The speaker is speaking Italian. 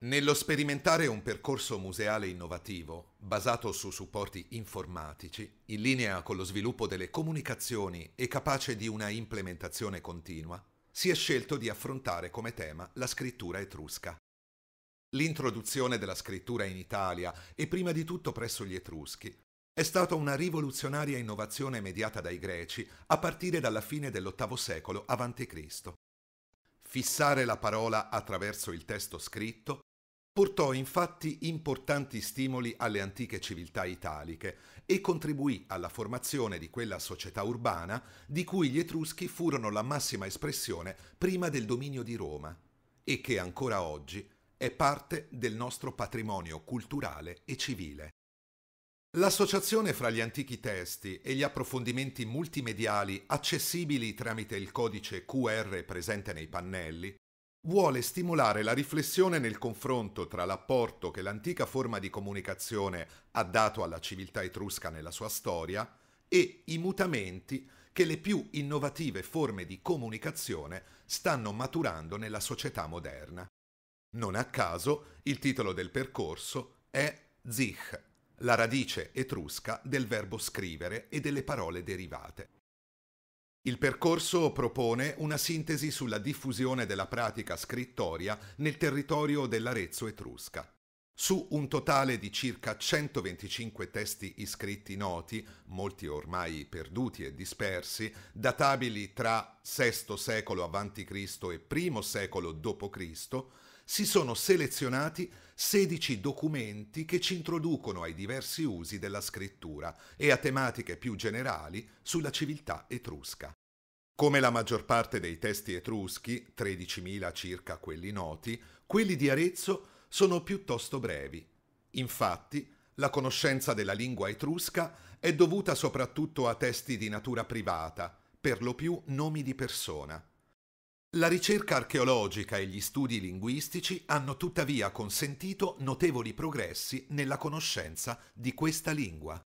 Nello sperimentare un percorso museale innovativo, basato su supporti informatici, in linea con lo sviluppo delle comunicazioni e capace di una implementazione continua, si è scelto di affrontare come tema la scrittura etrusca. L'introduzione della scrittura in Italia, e prima di tutto presso gli Etruschi, è stata una rivoluzionaria innovazione mediata dai Greci a partire dalla fine dell'VIII secolo a.C. Fissare la parola attraverso il testo scritto Portò infatti importanti stimoli alle antiche civiltà italiche e contribuì alla formazione di quella società urbana di cui gli Etruschi furono la massima espressione prima del dominio di Roma e che ancora oggi è parte del nostro patrimonio culturale e civile. L'associazione fra gli antichi testi e gli approfondimenti multimediali accessibili tramite il codice QR presente nei pannelli vuole stimolare la riflessione nel confronto tra l'apporto che l'antica forma di comunicazione ha dato alla civiltà etrusca nella sua storia e i mutamenti che le più innovative forme di comunicazione stanno maturando nella società moderna. Non a caso il titolo del percorso è Zich, la radice etrusca del verbo scrivere e delle parole derivate. Il percorso propone una sintesi sulla diffusione della pratica scrittoria nel territorio dell'Arezzo etrusca. Su un totale di circa 125 testi iscritti noti, molti ormai perduti e dispersi, databili tra VI secolo a.C. e I secolo d.C., si sono selezionati 16 documenti che ci introducono ai diversi usi della scrittura e a tematiche più generali sulla civiltà etrusca. Come la maggior parte dei testi etruschi, 13.000 circa quelli noti, quelli di Arezzo sono piuttosto brevi. Infatti, la conoscenza della lingua etrusca è dovuta soprattutto a testi di natura privata, per lo più nomi di persona. La ricerca archeologica e gli studi linguistici hanno tuttavia consentito notevoli progressi nella conoscenza di questa lingua.